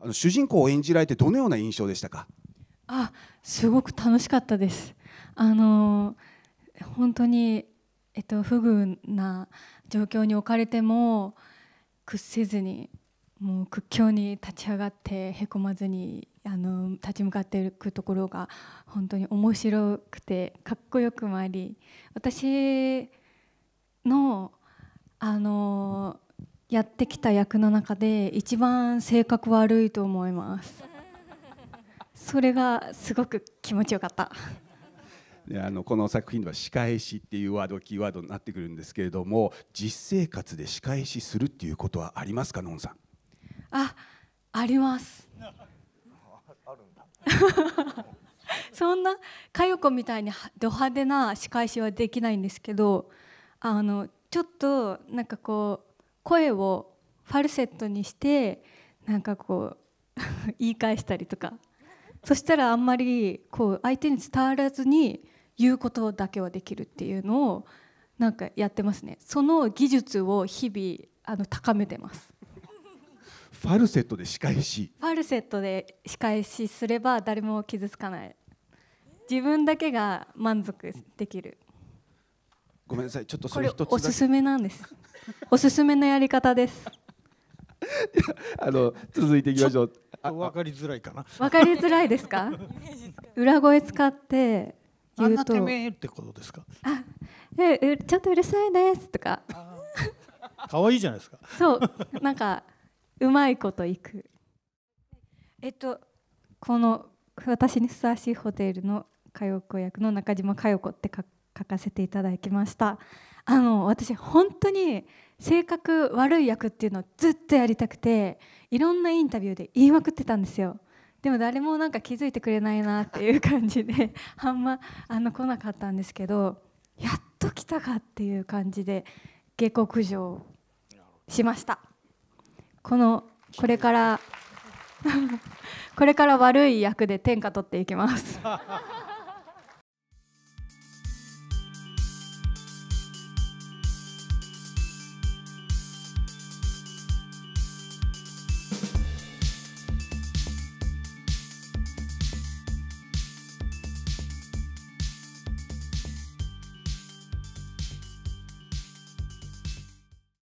あの主人公を演じられてどのような印象でしたかあすごく楽しかったです。あの本当に、えっと、不遇な状況に置かれても屈せずにもう屈強に立ち上がってへこまずにあの立ち向かっていくところが本当に面白くてかっこよくもあり私のあのやってきた役の中で一番性格悪いと思いますそれがすごく気持ちよかった あのこの作品では仕返しっていうワードキーワードになってくるんですけれども実生活で仕返しするっていうことはありますかのんさんああります そんな佳代子みたいにド派手な仕返しはできないんですけどあのちょっとなんかこう声をファルセットにしてなんかこう 言い返したりとかそしたらあんまりこう相手に伝わらずに言うことだけはできるっていうのをなんかやってますねその技術を日々あの高めてますファルセットで仕返しファルセットで仕返しすれば誰も傷つかない自分だけが満足できるごめんなさい、ちょっとそれ一つおすすめなんです。おすすめのやり方です。あの続いていきましょう。わかりづらいかな。わかりづらいですか。裏声使って言うと。あんってことですか。あ、え、ちょっとうるさいですとか。可愛いじゃないですか。そう、なんかうまいこといく。えっとこの私にふさわしいホテルの佳代子役の中島佳代子って書く。書かせていただきましたあの私本当に性格悪い役っていうのをずっとやりたくていろんなインタビューで言いまくってたんですよでも誰もなんか気づいてくれないなっていう感じで あんまあの来なかったんですけどやっと来たかっていう感じで下克上しましたこのこれから これから悪い役で天下取っていきます